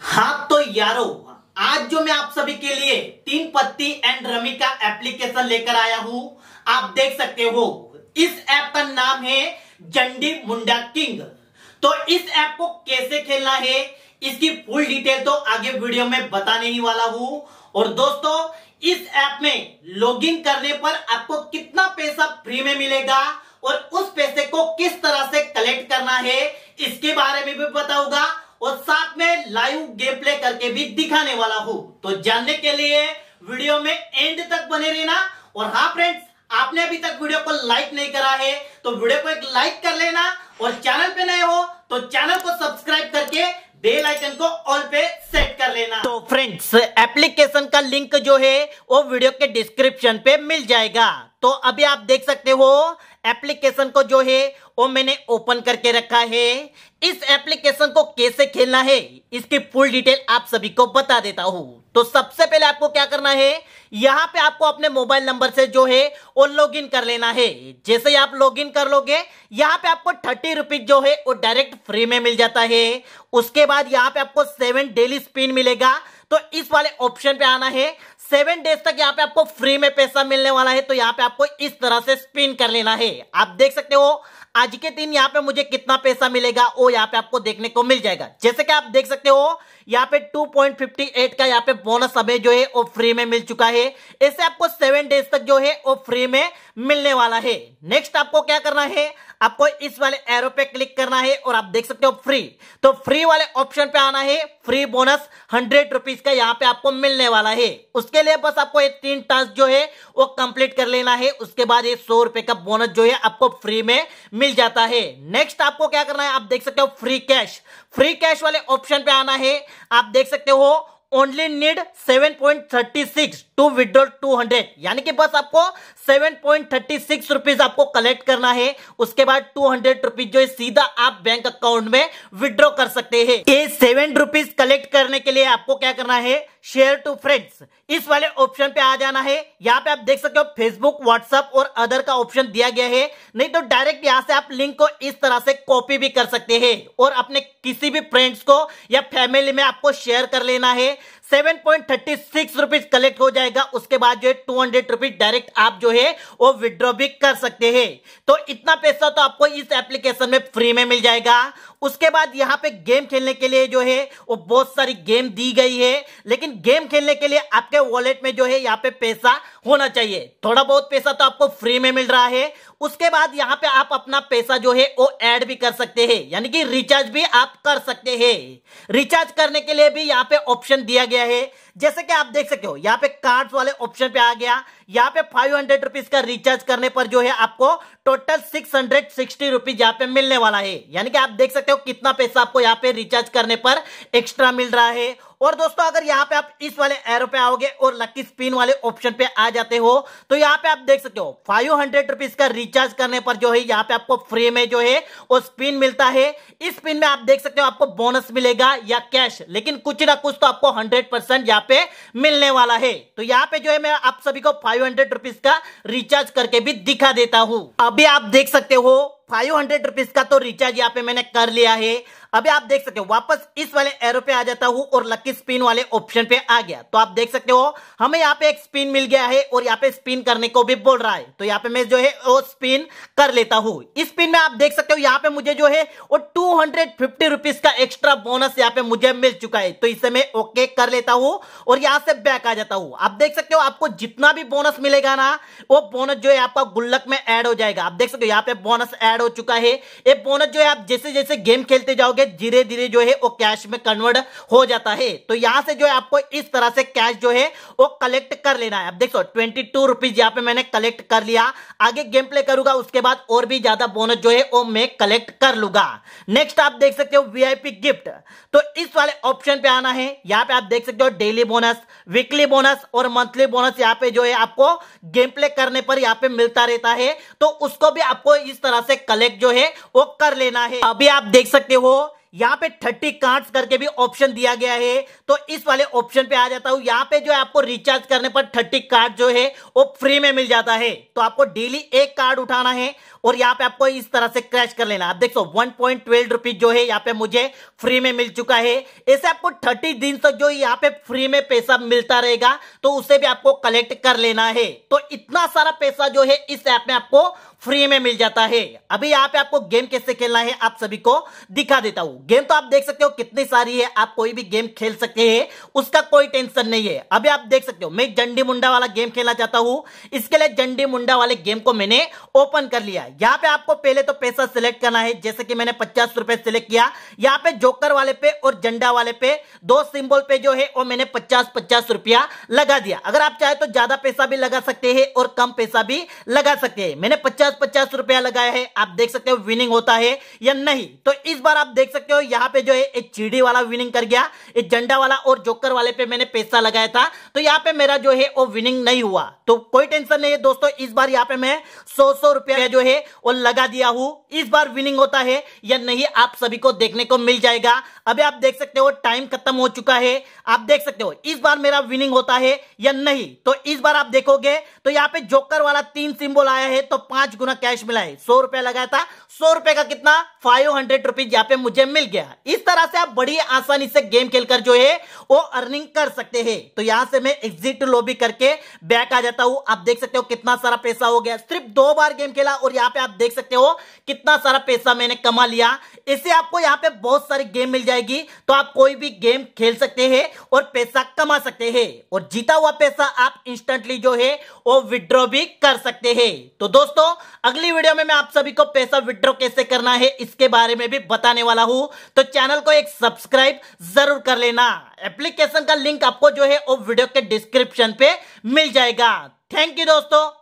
हाँ तो यारो आज जो मैं आप सभी के लिए तीन पत्ती एंड रमी का एप्लीकेशन लेकर आया हूं आप देख सकते हो इस ऐप का नाम है जंडी मुंडा किंग तो इस ऐप को कैसे खेलना है इसकी फुल डिटेल तो आगे वीडियो में बताने ही वाला हूं और दोस्तों इस ऐप में लॉगिन करने पर आपको कितना पैसा फ्री में मिलेगा और उस पैसे को किस तरह से कलेक्ट करना है इसके बारे में भी बताऊंगा और साथ में लाइव गेम प्ले करके भी दिखाने वाला हूं तो जानने के लिए वीडियो में एंड तक बने रहना और हाँ फ्रेंड्स आपने अभी तक वीडियो को लाइक नहीं करा है तो वीडियो को एक लाइक कर लेना और चैनल पे नए हो तो चैनल को सब्सक्राइब करके बेल आइकन को ऑल पे सेट कर लेना तो फ्रेंड्स एप्लीकेशन का लिंक जो है वो वीडियो के डिस्क्रिप्शन पे मिल जाएगा तो अभी आप देख सकते हो एप्लीकेशन को जो है वो मैंने ओपन करके रखा है इस एप्लीकेशन को कैसे खेलना है इसकी फुल डिटेल आप सभी को बता देता हूं तो सबसे पहले आपको क्या करना है यहां पे आपको अपने मोबाइल नंबर से जो है वो लॉगिन कर लेना है जैसे ही आप लॉगिन कर लोगे यहां पे आपको थर्टी रुपीज जो है वो डायरेक्ट फ्री में मिल जाता है उसके बाद यहां पे आपको सेवन डेली स्पिन मिलेगा तो इस वाले ऑप्शन पे आना है सेवन डेज तक यहाँ पे आपको फ्री में पैसा मिलने वाला है तो यहाँ पे आपको इस तरह से स्पिन कर लेना है आप देख सकते हो आज के दिन यहाँ पे मुझे कितना पैसा मिलेगा वो यहाँ पे आपको देखने को मिल जाएगा जैसे कि आप देख सकते हो यहाँ पे 2.58 का यहाँ पे बोनस अभी जो है वो फ्री में मिल चुका है ऐसे आपको सेवन डेज तक जो है वो फ्री में मिलने वाला है नेक्स्ट आपको क्या करना है आपको इस वाले एरो पे क्लिक करना है और आप देख सकते हो फ्री तो फ्री वाले ऑप्शन पे आना है फ्री बोनस हंड्रेड रुपीज का यहाँ पे आपको मिलने वाला है उसके लिए बस आपको ये तीन टास्क जो है वो कंप्लीट कर लेना है उसके बाद ये सौ रुपए का बोनस जो है आपको फ्री में मिल जाता है नेक्स्ट आपको क्या करना है आप देख सकते हो फ्री कैश फ्री कैश वाले ऑप्शन पे आना है आप देख सकते हो only need seven point thirty six to withdrawal two hundred यानी कि बस आपको seven point thirty six rupees आपको कलेक्ट करना है उसके बाद टू हंड्रेड रुपीज जो है सीधा आप बैंक अकाउंट में विड्रॉ कर सकते हैं ये सेवन रुपीज कलेक्ट करने के लिए आपको क्या करना है शेयर टू फ्रेंड्स इस वाले ऑप्शन पे आ जाना है यहाँ पे आप देख सकते हो फेसबुक व्हाट्सएप और अदर का ऑप्शन दिया गया है नहीं तो डायरेक्ट यहाँ से आप लिंक को इस तरह से कॉपी भी कर सकते हैं और अपने किसी भी फ्रेंड्स को या फैमिली में आपको शेयर कर लेना है सेवन पॉइंट थर्टी सिक्स बाद जो है टू हंड्रेड रुपीज डायरेक्ट आप जो है वो विड्रॉ भी कर सकते हैं तो इतना पैसा तो आपको इस एप्लीकेशन में फ्री में मिल जाएगा उसके बाद यहाँ पे गेम खेलने के लिए जो है वो बहुत सारी गेम दी गई है लेकिन गेम खेलने के लिए आपके वॉलेट में जो है यहाँ पे पैसा होना चाहिए थोड़ा बहुत पैसा तो आपको फ्री में मिल रहा है उसके बाद यहाँ पे आप अपना पैसा जो है वो ऐड भी कर सकते हैं यानी कि रिचार्ज भी आप कर सकते हैं रिचार्ज करने के लिए भी यहाँ पे ऑप्शन दिया गया है जैसे कि आप देख सकते हो यहाँ पे कार्ड्स वाले ऑप्शन पे आ गया यहाँ पे फाइव हंड्रेड रुपीज का रिचार्ज करने पर जो है आपको total six hundred sixty rupees यहाँ पे मिलने वाला है यानी कि आप देख सकते हो कितना पैसा आपको यहाँ पे रिचार्ज करने पर एक्स्ट्रा मिल रहा है और दोस्तों अगर यहाँ पे आप इस वाले एरो पे आओगे और लकी स्पिन वाले ऑप्शन पे आ जाते हो तो यहाँ पे आप देख सकते हो फाइव हंड्रेड रुपीज का रिचार्ज करने पर जो है यहाँ पे आपको फ्री में जो है वो स्पिन मिलता है इस स्पिन में आप देख सकते हो आपको बोनस मिलेगा या कैश लेकिन कुछ ना कुछ तो आपको हंड्रेड परसेंट यहाँ पे मिलने वाला है तो यहाँ पे जो है मैं आप सभी को फाइव हंड्रेड रुपीज का रिचार्ज करके भी दिखा देता हूँ अभी आप देख सकते हो फाइव हंड्रेड रुपीज का तो रिचार्ज यहाँ पे मैंने कर लिया है अभी आप देख सकते हो वापस इस वाले एरो पे आ जाता हूं और लकी स्पिन वाले ऑप्शन पे आ गया तो आप देख सकते हो हमें यहाँ पे एक स्पिन मिल गया है और यहाँ पे स्पिन करने को भी बोल रहा है तो यहाँ पे मैं जो है वो स्पिन कर लेता हूं इस स्पिन में आप देख सकते हो यहाँ पे मुझे जो है वो टू हंड्रेड का एक्स्ट्रा बोनस यहाँ पे मुझे मिल चुका है तो इसे मैं ओके कर लेता हूं और यहां से बैक आ जाता हूं आप देख सकते हो आपको जितना भी बोनस मिलेगा ना वो बोनस जो है आपका गुल्लक में एड हो जाएगा आप देख सकते हो यहाँ पे बोनस एड हो चुका है ये बोनस जो है आप जैसे जैसे गेम खेलते जाओगे करके धीरे धीरे जो है वो कैश में कन्वर्ट हो जाता है तो यहां से जो है आपको इस तरह से कैश जो है वो कलेक्ट कर लेना है अब देखो ट्वेंटी टू रुपीज यहाँ पे मैंने कलेक्ट कर लिया आगे गेम प्ले करूंगा उसके बाद और भी ज्यादा बोनस जो है वो मैं कलेक्ट कर लूंगा नेक्स्ट आप देख सकते हो वीआईपी गिफ्ट तो इस वाले ऑप्शन पे आना है यहाँ पे आप देख सकते हो डेली बोनस वीकली बोनस और मंथली बोनस यहाँ पे जो है आपको गेम प्ले करने पर यहाँ पे मिलता रहता है तो उसको भी आपको इस तरह से कलेक्ट जो है वो कर लेना है अभी आप देख सकते हो यहां पे थर्टी कार्ड करके भी ऑप्शन दिया गया है तो इस वाले ऑप्शन पे आ जाता हूं यहाँ पे जो है आपको रिचार्ज करने पर थर्टी कार्ड जो है वो फ्री में मिल जाता है तो आपको डेली एक कार्ड उठाना है और यहाँ पे आपको इस तरह से क्रैश कर लेना आप देख so one point twelve rupees जो है यहां पे मुझे फ्री में मिल चुका है ऐसे आपको थर्टी दिन तक जो यहाँ पे फ्री में पैसा मिलता रहेगा तो उसे भी आपको कलेक्ट कर लेना है तो इतना सारा पैसा जो है इस ऐप में आपको फ्री में मिल जाता है अभी यहाँ पे आपको गेम कैसे खेलना है आप सभी को दिखा देता हूं गेम तो आप देख सकते हो कितनी सारी है आप कोई भी गेम खेल सकते हैं उसका कोई टेंशन नहीं है अभी आप देख सकते हो मैं जंडी मुंडा वाला गेम खेलना चाहता हूँ इसके लिए जंडी मुंडा वाले गेम को मैंने ओपन कर लिया यहाँ पे आपको पहले तो पैसा सिलेक्ट करना है जैसे कि मैंने पचास रुपए सिलेक्ट किया यहाँ पे जोकर वाले पे और जंडा वाले पे दो सिंबल पे जो है वो मैंने पचास पचास रुपया लगा दिया अगर आप चाहे तो ज्यादा पैसा भी लगा सकते हैं और कम पैसा भी लगा सकते हैं मैंने पचास पचास पचास रुपया लगाया है आप देख सकते हो विनिंग होता है या नहीं तो इस बार आप देख सकते हो यहाँ पे जो है एक चीड़ी वाला विनिंग कर गया एक झंडा वाला और जोकर वाले पे मैंने पैसा लगाया था तो यहाँ पे मेरा जो है वो विनिंग नहीं हुआ तो कोई टेंशन नहीं है दोस्तों इस बार यहाँ पे मैं सौ सौ रुपया जो है वो लगा दिया हूं इस बार विनिंग होता है या नहीं आप सभी को देखने को मिल जाएगा अभी आप देख सकते हो टाइम खत्म हो चुका है आप देख सकते हो इस बार मेरा विनिंग होता है या नहीं तो इस बार आप देखोगे तो यहाँ पे जोकर वाला तीन सिंबल आया है तो पांच गुना कैश मिला है सौ रुपया लगाया था सौ रुपए का कितना फाइव हंड्रेड रुपीज यहाँ पे मुझे मिल गया इस तरह से आप बड़ी आसानी से गेम खेलकर जो है वो अर्निंग कर सकते हैं तो यहां से मैं एग्जिट लॉबी करके बैक आ जाता हूं आप देख सकते हो कितना सारा पैसा हो गया सिर्फ दो बार गेम खेला और यहाँ पे आप देख सकते हो कितना सारा पैसा मैंने कमा लिया इससे आपको यहाँ पे बहुत सारी गेम मिल जाएगी तो आप कोई भी गेम खेल सकते हैं और पैसा कमा सकते हैं और जीता हुआ पैसा आप इंस्टेंटली जो है वो विड्रॉ भी कर सकते हैं तो दोस्तों अगली वीडियो में मैं आप सभी को पैसा विड्रॉ कैसे करना है इसके बारे में भी बताने वाला हूं तो चैनल को एक सब्सक्राइब जरूर कर लेना एप्लीकेशन का लिंक आपको जो है वो वीडियो के डिस्क्रिप्शन पे मिल जाएगा थैंक यू दोस्तों